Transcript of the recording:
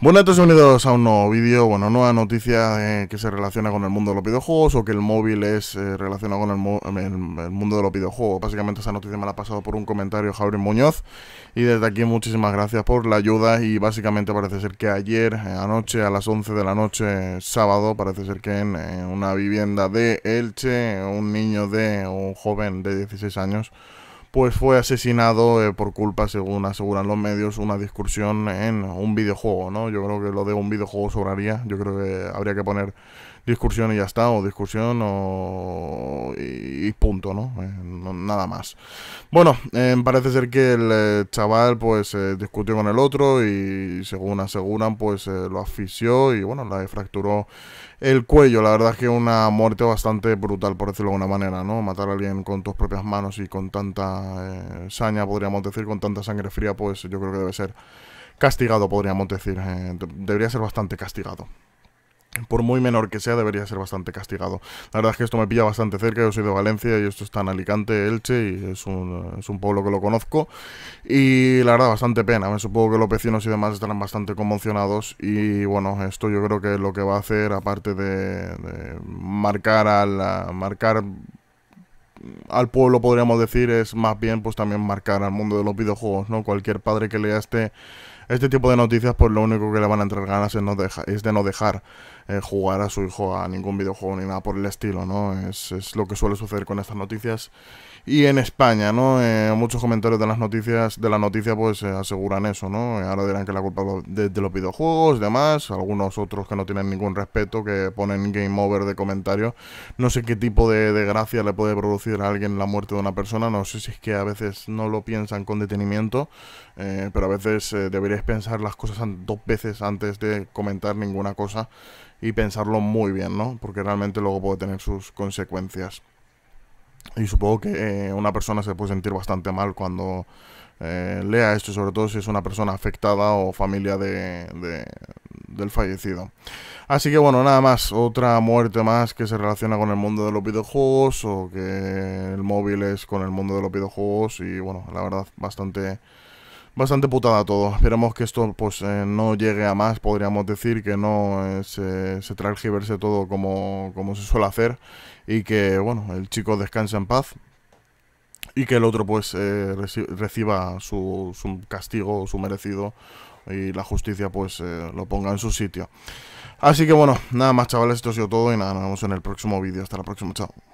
Bueno, entonces bienvenidos a un nuevo vídeo, bueno, nueva noticia eh, que se relaciona con el mundo de los videojuegos o que el móvil es eh, relacionado con el, mundo de los videojuegos. Básicamente esa noticia me la ha pasado por un comentario Javier Muñoz y desde aquí muchísimas gracias por la ayuda y básicamente parece ser que ayer eh, anoche a las 11 de la noche, sábado, parece ser que en, en una vivienda de Elche un niño de, un joven de 16 años pues fue asesinado eh, por culpa, según aseguran los medios, una discusión en un videojuego, ¿no? Yo creo que lo de un videojuego sobraría, yo creo que habría que poner discusión y ya está, o discusión o... y, punto, eh, ¿no? nada más. Bueno, eh, parece ser que el eh, chaval pues discutió con el otro y según aseguran pues lo asfixió y bueno, le fracturó el cuello. La verdad es que una muerte bastante brutal, por decirlo de alguna manera, ¿no? Matar a alguien con tus propias manos y con tanta saña, podríamos decir, con tanta sangre fría, pues yo creo que debe ser castigado, podríamos decir. debería ser bastante castigado por muy menor que sea, debería ser bastante castigado. La verdad es que esto me pilla bastante cerca, yo soy de Valencia y esto está en Alicante, Elche, y es un, es un pueblo que lo conozco. Y la verdad, bastante pena. Me supongo que los vecinos y demás estarán bastante conmocionados. Y bueno, esto yo creo que lo que va a hacer, aparte de, marcar a marcar al pueblo podríamos decir es más bien pues también marcar al mundo de los videojuegos, ¿no? Cualquier padre que lea este este tipo de noticias pues lo único que le van a entrar ganas es, no es de no dejar eh, jugar a su hijo a ningún videojuego ni nada por el estilo, ¿no? Es, lo que suele suceder con estas noticias. Y en España, ¿no? Eh, muchos comentarios de las noticias, de la noticia pues eh, aseguran eso, ¿no? Ahora dirán que la culpa de, de los videojuegos, y demás, algunos otros que no tienen ningún respeto, que ponen game over de comentarios. No sé qué tipo de, de gracia le puede producir a alguien la muerte de una persona, no sé si es que a veces no lo piensan con detenimiento, pero a veces debería es pensar las cosas dos veces antes de comentar ninguna cosa y pensarlo muy bien, ¿no? Porque realmente luego puede tener sus consecuencias. Y supongo que eh, una persona se puede sentir bastante mal cuando eh, lea esto, sobre todo si es una persona afectada o familia de, del fallecido. Así que bueno, nada más, otra muerte más que se relaciona con el mundo de los videojuegos o que el móvil es con el mundo de los videojuegos y bueno, la verdad, bastante bastante putada todo. esperemos que esto pues eh, no llegue a más, podríamos decir, que no eh, se, se todo como, como se suele hacer y que, bueno, el chico descanse en paz y que el otro pues eh, reciba su, su, castigo, su merecido y la justicia pues lo ponga en su sitio. Así que bueno, nada más chavales, esto ha sido todo y nada, nos vemos en el próximo vídeo. Hasta la próxima, chao.